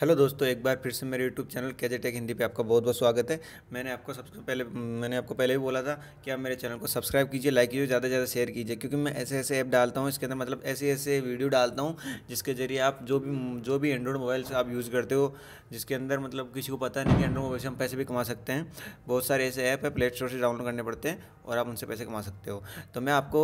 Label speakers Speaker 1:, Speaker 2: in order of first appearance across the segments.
Speaker 1: hello दोस्तों एक बार फिर से मेरे यूट्यूब चैनल टेक हिंदी पे आपका बहुत बहुत स्वागत है मैंने आपको सबसे पहले मैंने आपको पहले भी बोला था कि आप मेरे चैनल को सब्सक्राइब कीजिए लाइक कीजिए ज़्यादा से ज़्यादा शेयर कीजिए क्योंकि मैं ऐसे ऐसे ऐप डालता हूँ इसके अंदर मतलब ऐसे ऐसे वीडियो डालता हूँ जिसके जरिए आप जो भी जो भी एंड्रॉयड मोबाइल से आप यूज़ करते हो जिसके अंदर मतलब किसी को पता नहीं कि एंड्रॉयड मोबाइल से हम पैसे भी कमा सकते हैं बहुत सारे ऐसे ऐप है प्ले स्टोर से डाउनलोड करने पड़ते हैं और आप उनसे पैसे कमा सकते हो तो मैं आपको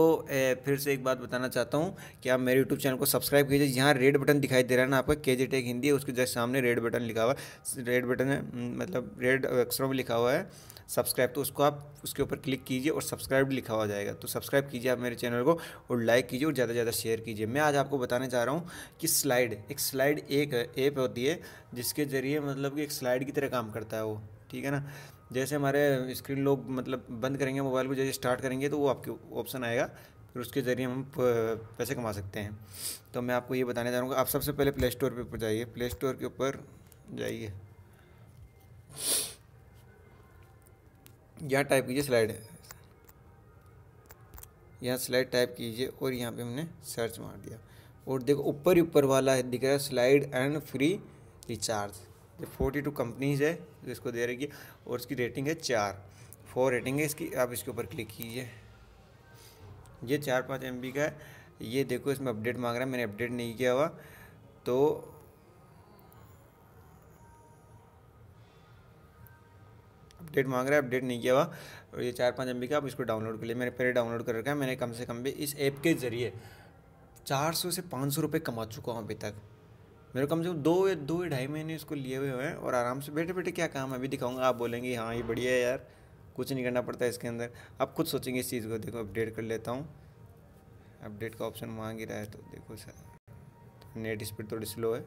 Speaker 1: फिर से एक बात बताना चाहता हूँ कि आप मेरे यूट्यूब चैनल को सब्सक्राइब कीजिए यहाँ रेड बटन दिखाई दे रहा है ना आपका के जे टेक हिंदी है उसके जस्ट सामने रेड बटन लिखा हुआ है रेड बटन है मतलब रेड अक्षरों में लिखा हुआ है सब्सक्राइब तो उसको आप उसके ऊपर क्लिक कीजिए और सब्सक्राइब लिखा हुआ जाएगा तो सब्सक्राइब कीजिए आप मेरे चैनल को और लाइक कीजिए और ज़्यादा से ज़्यादा शेयर कीजिए मैं आज आपको बताने चाह रहा हूँ कि स्लाइड एक स्लाइड एक ऐप होती है जिसके ज़रिए मतलब कि एक स्लाइड की तरह काम करता है वो ठीक है ना जैसे हमारे स्क्रीन लोग मतलब बंद करेंगे मोबाइल को जैसे स्टार्ट करेंगे तो वो आपके ऑप्शन आएगा फिर उसके ज़रिए हम पैसे कमा सकते हैं तो मैं आपको ये बताने जा रहा हूँ आप सबसे पहले प्ले स्टोर पर जाइए प्ले स्टोर के ऊपर जाइए यहाँ टाइप कीजिए स्लाइड यहाँ स्लाइड टाइप कीजिए और यहाँ पे हमने सर्च मार दिया और देखो ऊपर ऊपर वाला दिख रहा है स्लाइड एंड फ्री रिचार्ज ये फोर्टी टू कंपनीज़ है जो इसको दे रही है और इसकी रेटिंग है चार फोर रेटिंग है इसकी आप इसके ऊपर क्लिक कीजिए ये चार पाँच एम का है ये देखो इसमें अपडेट मांग रहा है मैंने अपडेट नहीं किया हुआ तो अपडेट मांग रहा है अपडेट नहीं किया हुआ और ये चार पाँच एम का आप इसको डाउनलोड कर लिए मैंने पहले डाउनलोड कर रखा है मैंने कम से कम भी इस ऐप के ज़रिए चार सौ से पाँच सौ रुपये कमा चुका हूँ अभी तक मेरे कम से कम दो या दो ढाई महीने इसको लिए हुए हैं और आराम से बैठे बैठे क्या काम है अभी दिखाऊंगा आप बोलेंगे हाँ ये बढ़िया है यार कुछ नहीं करना पड़ता इसके अंदर आप खुद सोचेंगे इस चीज़ को देखो अपडेट कर लेता हूँ अपडेट का ऑप्शन मांग ही रहा है तो देखो सर नेट स्पीड थोड़ी स्लो है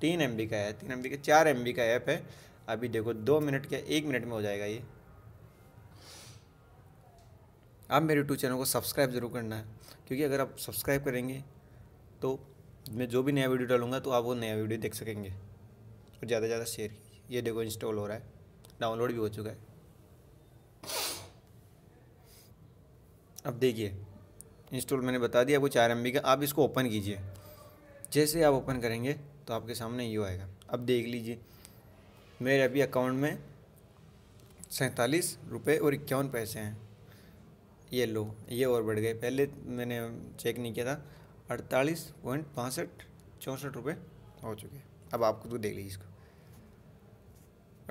Speaker 1: तीन एम का है तीन एम का चार एम का ऐप है अभी देखो दो मिनट क्या एक मिनट में हो जाएगा ये आप मेरे यूट्यूब चैनल को सब्सक्राइब ज़रूर करना है क्योंकि अगर आप सब्सक्राइब करेंगे तो मैं जो भी नया वीडियो डालूंगा तो आप वो नया वीडियो देख सकेंगे और ज़्यादा से ज़्यादा शेयर कीजिए ये देखो इंस्टॉल हो रहा है डाउनलोड भी हो चुका है अब देखिए इंस्टॉल मैंने बता दिया आपको चार एम का आप इसको ओपन कीजिए जैसे आप ओपन करेंगे तो आपके सामने यू आएगा अब देख लीजिए मेरे अभी अकाउंट में सैंतालीस रुपये और इक्यावन पैसे हैं ये लो ये और बढ़ गए पहले मैंने चेक नहीं किया था अड़तालीस पॉइंट पाँसठ चौंसठ रुपये हो चुके हैं अब आपको तो देख लीजिए इसको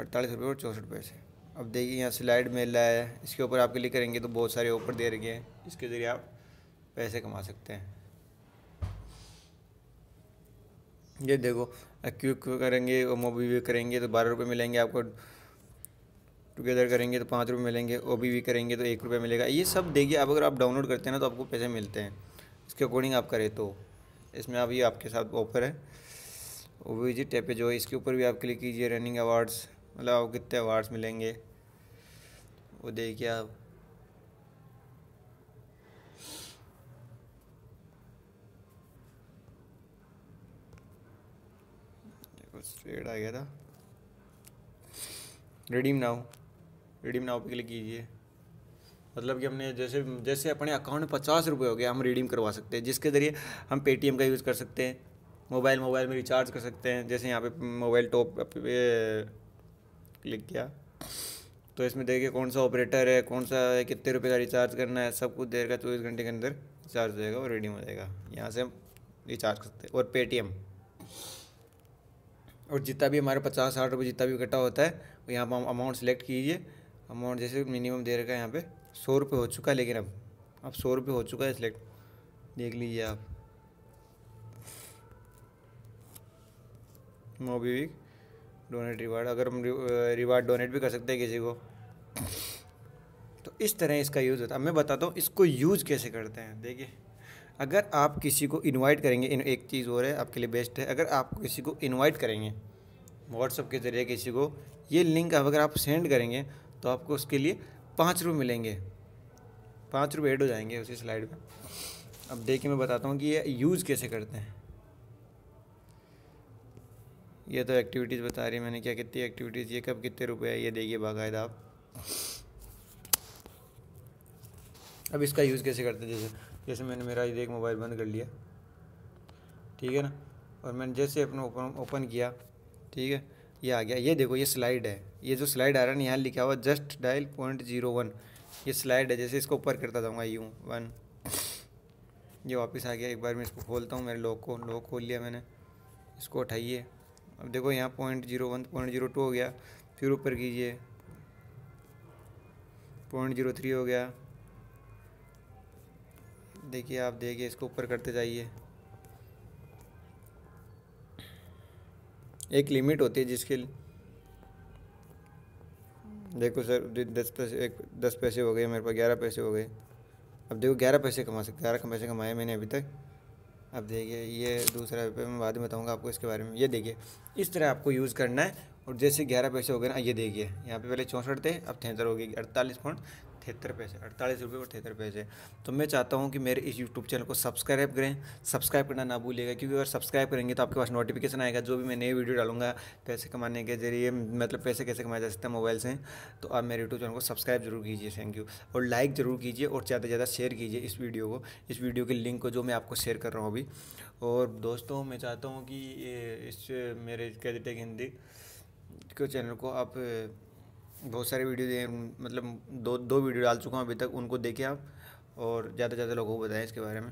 Speaker 1: अड़तालीस रुपये और चौंसठ पैसे अब देखिए यहाँ स्लाइड मिल रहा है इसके ऊपर आप क्लिक करेंगे तो बहुत सारे ऑफर दे रखे हैं इसके ज़रिए आप पैसे कमा सकते हैं ये देखो क्विक करेंगे और मोबी भी करेंगे तो बारह रुपये मिलेंगे आपको टुगेदर करेंगे तो पाँच रुपये मिलेंगे ओ बी वी करेंगे तो एक रुपये मिलेगा ये सब देखिए अब अगर आप डाउनलोड करते हैं ना तो आपको पैसे मिलते हैं इसके अकॉर्डिंग आप करें तो इसमें अभी आपके साथ ऑफर है वो जी टैप जो है इसके ऊपर भी आप क्लिक कीजिए रनिंग अवार्ड्स मतलब आपको कितने अवार्ड्स मिलेंगे वो देखिए आप स्ट्रेट आ गया था रिडीम नाउ रिडीम नाउ पे क्लिक कीजिए मतलब कि हमने जैसे जैसे अपने अकाउंट पचास रुपये हो गया हम रिडीम करवा सकते हैं जिसके ज़रिए हम पेटीएम का यूज़ कर सकते हैं मोबाइल मोबाइल में रिचार्ज कर सकते हैं जैसे यहाँ पे मोबाइल टॉप क्लिक किया तो इसमें देखिए कौन सा ऑपरेटर है कौन सा है कितने रुपये का रिचार्ज करना है सब कुछ देगा चौबीस घंटे के अंदर रिचार्ज हो जाएगा और रिडीम हो जाएगा यहाँ से हम रिचार्ज कर सकते हैं और पेटीएम और जितना भी हमारा पचास साठ रुपये जितना भी इकट्ठा होता है यहाँ पर अमाउंट सेलेक्ट कीजिए अमाउंट जैसे मिनिमम दे रखा है यहाँ पे सौ रुपये हो चुका है लेकिन अब अब सौ रुपये हो चुका है सिलेक्ट देख लीजिए आप मोबीविक डोनेट रिवार्ड अगर हम रिवार्ड डोनेट भी कर सकते हैं किसी को तो इस तरह इसका यूज़ होता है अब मैं बताता हूँ इसको यूज़ कैसे करते हैं देखिए अगर आप किसी को इनवाइट करेंगे इन एक चीज़ और है आपके लिए बेस्ट है अगर आप किसी को इनवाइट करेंगे व्हाट्सअप के ज़रिए किसी को ये लिंक अगर आप सेंड करेंगे तो आपको उसके लिए पाँच रुपये मिलेंगे पाँच रुपये ऐड हो जाएंगे उसी स्लाइड में अब देख के मैं बताता हूँ कि ये यूज़ कैसे करते हैं ये तो एक्टिविटीज़ बता रही है मैंने क्या कितनी एक्टिविटीज़ ये कब कितने रुपए है ये देखिए बाकायदा आप अब इसका यूज़ कैसे करते हैं जैसे जैसे मैंने मेरा ये एक मोबाइल बंद कर लिया ठीक है ना और मैंने जैसे अपना ओपन ओपन किया ठीक है ये आ गया ये देखो ये स्लाइड है ये जो स्लाइड आ रहा ना यहाँ लिखा हुआ just dial point zero one ये स्लाइड है जैसे इसको ऊपर करता जाऊँगा यूँ वन ये वापस आ गया एक बार मैं इसको खोलता हूँ मेरे लॉक को लॉक खोल लिया मैंने इसको उठाइए अब देखो यहाँ point zero one point zero two हो गया फिर ऊपर कीजिए पॉइंट जीरो थ्री हो गया देखिए आप देखिए इसको ऊपर करते जाइए एक लिमिट होती है जिसके देखो सर दस पैसे एक दस पैसे हो गए मेरे पास ग्यारह पैसे हो गए अब देखो ग्यारह पैसे कमा सकते ग्यारह पैसे कमाए मैंने अभी तक अब देखिए ये दूसरा मैं बाद में बताऊँगा आपको इसके बारे में ये देखिए इस तरह आपको यूज़ करना है और जैसे ग्यारह पैसे हो गए ना ये देखिए यहाँ पे पहले चौंसठ थे अब तिहत्तर हो गए अड़तालीस पॉइंट तिहत्तर पैसे अड़तालीस रुपये और तिहत्तर पैसे तो मैं चाहता हूँ कि मेरे इस यूट्यूब चैनल को सब्सक्राइब करें सब्सक्राइब करना ना भूलिएगा क्योंकि अगर सब्सक्राइब करेंगे तो आपके पास नोटिफिकेशन आएगा जो भी मैं नई वीडियो डालूंगा पैसे कमाने के जरिए मतलब पैसे कैसे कमाए जा सकते हैं मोबाइल से तो आप मेरे यूट्यूब चैनल को सब्सक्राइब जरूर कीजिए थैंक यू और लाइक ज़रूर कीजिए और ज़्यादा से ज़्यादा शेयर कीजिए इस वीडियो को इस वीडियो के लिंक को जो मैं आपको शेयर कर रहा हूँ अभी और दोस्तों मैं चाहता हूँ कि इस मेरे कैदेटेक हिंदी के चैनल को आप बहुत सारे वीडियो मतलब दो दो वीडियो डाल चुका हूँ अभी तक उनको देखिए आप और ज़्यादा से ज़्यादा लोगों को बताएं इसके बारे में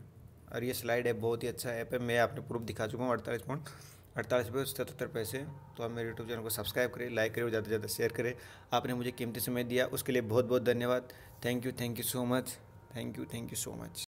Speaker 1: और ये स्लाइड ऐप बहुत ही अच्छा ऐप है मैं आपने प्रूफ दिखा चुका हूँ अड़तालीस पॉइंट अड़तालीस रुपये सतहत्तर पैसे तो आप मेरे यूट्यूब चैनल को सब्सक्राइब करें लाइक करें और ज़्यादा से ज़्यादा शेयर करें आपने मुझे कीमती समय दिया उसके लिए बहुत बहुत धन्यवाद thank you thank you so much thank you thank you so much